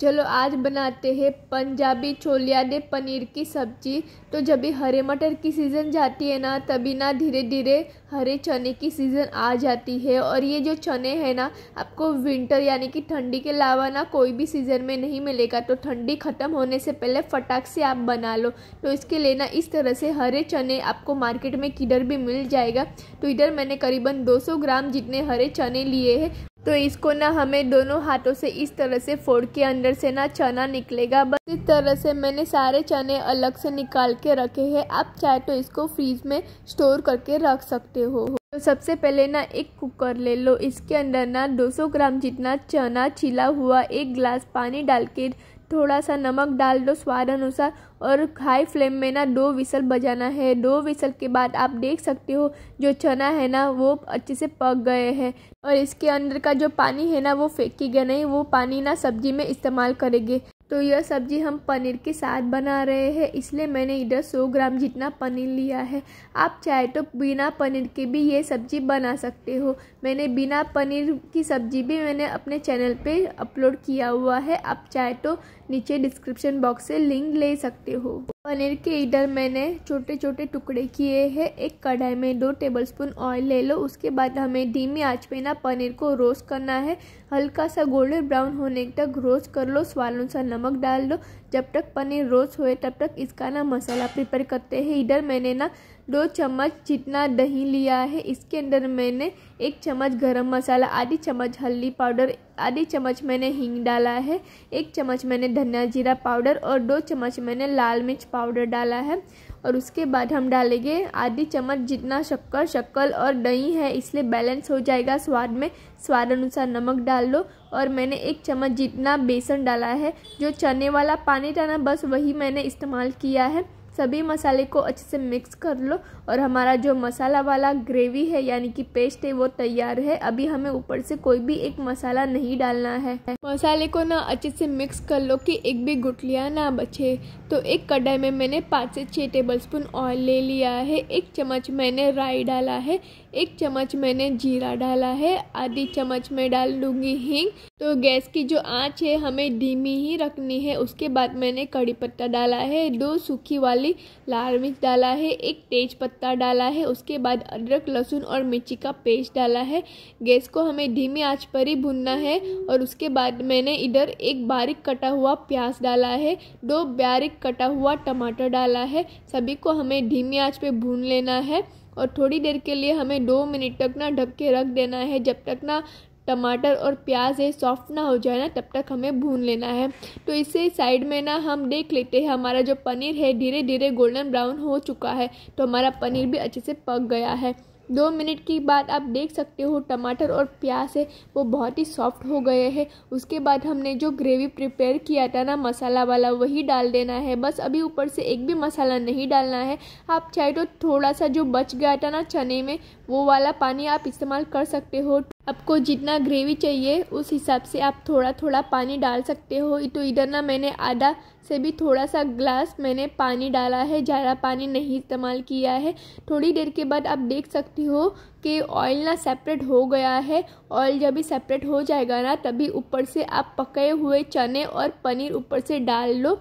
चलो आज बनाते हैं पंजाबी छोलिया दे पनीर की सब्जी तो जब भी हरे मटर की सीज़न जाती है ना तभी ना धीरे धीरे हरे चने की सीज़न आ जाती है और ये जो चने हैं ना आपको विंटर यानी कि ठंडी के अलावा ना कोई भी सीज़न में नहीं मिलेगा तो ठंडी ख़त्म होने से पहले फटाक से आप बना लो तो इसके लिए ना इस तरह से हरे चने आपको मार्केट में किधर भी मिल जाएगा तो इधर मैंने करीबन दो ग्राम जितने हरे चने लिए हैं तो इसको ना हमें दोनों हाथों से इस तरह से फोड़ के अंदर से ना चना निकलेगा बस इस तरह से मैंने सारे चने अलग से निकाल के रखे हैं आप चाहे तो इसको फ्रीज में स्टोर करके रख सकते हो तो सबसे पहले ना एक कुकर ले लो इसके अंदर ना 200 ग्राम जितना चना छिला हुआ एक गिलास पानी डाल के थोड़ा सा नमक डाल दो स्वाद अनुसार और हाई फ्लेम में ना दो विसल बजाना है दो विसल के बाद आप देख सकते हो जो चना है ना वो अच्छे से पक गए हैं और इसके अंदर का जो पानी है ना वो फेंकी गया नहीं वो पानी ना सब्जी में इस्तेमाल करेंगे तो यह सब्जी हम पनीर के साथ बना रहे हैं इसलिए मैंने इधर 100 ग्राम जितना पनीर लिया है आप चाहे तो बिना पनीर के भी ये सब्ज़ी बना सकते हो मैंने बिना पनीर की सब्ज़ी भी मैंने अपने चैनल पे अपलोड किया हुआ है आप चाहे तो नीचे डिस्क्रिप्शन बॉक्स से लिंक ले सकते हो पनीर के इधर मैंने छोटे छोटे टुकड़े किए हैं एक कढ़ाई में दो टेबलस्पून ऑयल ले लो उसके बाद हमें धीमी आंच पे ना पनीर को रोस्ट करना है हल्का सा गोल्डन ब्राउन होने तक रोस्ट कर लो स्वाद अनुसार नमक डाल लो जब तक पनीर रोस्ट हुए तब तक इसका ना मसाला प्रिपेयर करते हैं इधर मैंने ना दो चम्मच जितना दही लिया है इसके अंदर मैंने एक चम्मच गरम मसाला आधी चम्मच हल्दी पाउडर आधी चम्मच मैंने हींग डाला है एक चम्मच मैंने धनिया जीरा पाउडर और दो चम्मच मैंने लाल मिर्च पाउडर डाला है और उसके बाद हम डालेंगे आधी चम्मच जितना शक्कर शक्कर और दही है इसलिए बैलेंस हो जाएगा स्वाद में स्वाद अनुसार नमक डाल लो और मैंने एक चम्मच जितना बेसन डाला है जो चने वाला पानी था ना बस वही मैंने इस्तेमाल किया है सभी मसाले को अच्छे से मिक्स कर लो और हमारा जो मसाला वाला ग्रेवी है यानी कि पेस्ट है वो तैयार है अभी हमें ऊपर से कोई भी एक मसाला नहीं डालना है मसाले को ना अच्छे से मिक्स कर लो कि एक भी गुटलियाँ ना बचे तो एक कढ़ाई में मैंने पाँच से छः टेबल स्पून ऑयल ले लिया है एक चम्मच मैंने राई डाला है एक चम्मच मैंने जीरा डाला है आधी चम्मच में डाल लूँगी हींग तो गैस की जो आँच है हमें धीमी ही रखनी है उसके बाद मैंने कड़ी पत्ता डाला है दो सूखी वाली वाली लाल मिर्च डाला है एक तेज पत्ता डाला है उसके बाद अदरक लहसुन और मिर्ची का पेस्ट डाला है गैस को हमें धीमी आंच पर ही भुनना है और उसके बाद मैंने इधर एक बारीक कटा हुआ प्याज डाला है दो बारीक कटा हुआ टमाटर डाला है सभी को हमें धीमी आँच पर भून लेना है और थोड़ी देर के लिए हमें दो मिनट तक ना ढक के रख देना है जब तक ना टमाटर और प्याज है सॉफ्ट ना हो जाए ना तब तक हमें भून लेना है तो इसे साइड में ना हम देख लेते हैं हमारा जो पनीर है धीरे धीरे गोल्डन ब्राउन हो चुका है तो हमारा पनीर भी अच्छे से पक गया है दो मिनट की बाद आप देख सकते हो टमाटर और प्याज है वो बहुत ही सॉफ्ट हो गए हैं उसके बाद हमने जो ग्रेवी प्रिपेयर किया था ना मसाला वाला वही डाल देना है बस अभी ऊपर से एक भी मसाला नहीं डालना है आप चाहे तो थोड़ा सा जो बच गया था ना चने में वो वाला पानी आप इस्तेमाल कर सकते हो आपको जितना ग्रेवी चाहिए उस हिसाब से आप थोड़ा थोड़ा पानी डाल सकते हो तो इधर ना मैंने आधा से भी थोड़ा सा ग्लास मैंने पानी डाला है ज़्यादा पानी नहीं इस्तेमाल किया है थोड़ी देर के बाद आप देख सकते हो कि ऑयल ना सेपरेट हो गया है ऑयल जब भी सेपरेट हो जाएगा ना तभी ऊपर से आप पके हुए चने और पनीर ऊपर से डाल लो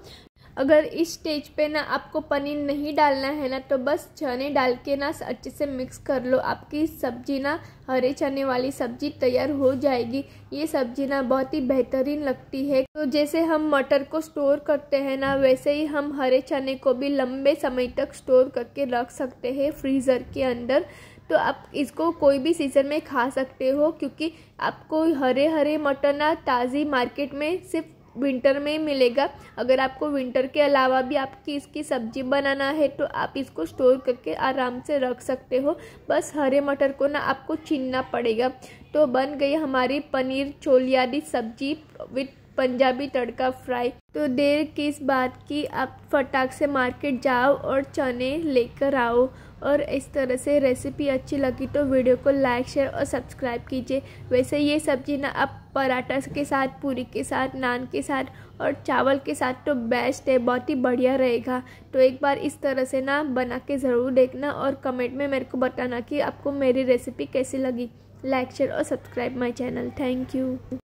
अगर इस स्टेज पे ना आपको पनीर नहीं डालना है ना तो बस चने डाल के ना अच्छे से मिक्स कर लो आपकी सब्जी ना हरे चने वाली सब्जी तैयार हो जाएगी ये सब्जी ना बहुत ही बेहतरीन लगती है तो जैसे हम मटर को स्टोर करते हैं ना वैसे ही हम हरे चने को भी लंबे समय तक स्टोर करके रख सकते हैं फ्रीज़र के अंदर तो आप इसको कोई भी सीज़न में खा सकते हो क्योंकि आपको हरे हरे मटर ना ताज़ी मार्केट में सिर्फ विंटर में ही मिलेगा अगर आपको विंटर के अलावा भी आपकी इसकी सब्जी बनाना है तो आप इसको स्टोर करके आराम से रख सकते हो बस हरे मटर को ना आपको छीनना पड़ेगा तो बन गई हमारी पनीर छोलियादी सब्जी विथ पंजाबी तड़का फ्राई तो देर किस बात की आप फटाक से मार्केट जाओ और चने लेकर आओ और इस तरह से रेसिपी अच्छी लगी तो वीडियो को लाइक शेयर और सब्सक्राइब कीजिए वैसे ये सब्जी ना आप पराठा के साथ पूरी के साथ नान के साथ और चावल के साथ तो बेस्ट है बहुत ही बढ़िया रहेगा तो एक बार इस तरह से ना बना के ज़रूर देखना और कमेंट में मेरे को बताना कि आपको मेरी रेसिपी कैसी लगी लाइक शेयर और subscribe my channel thank you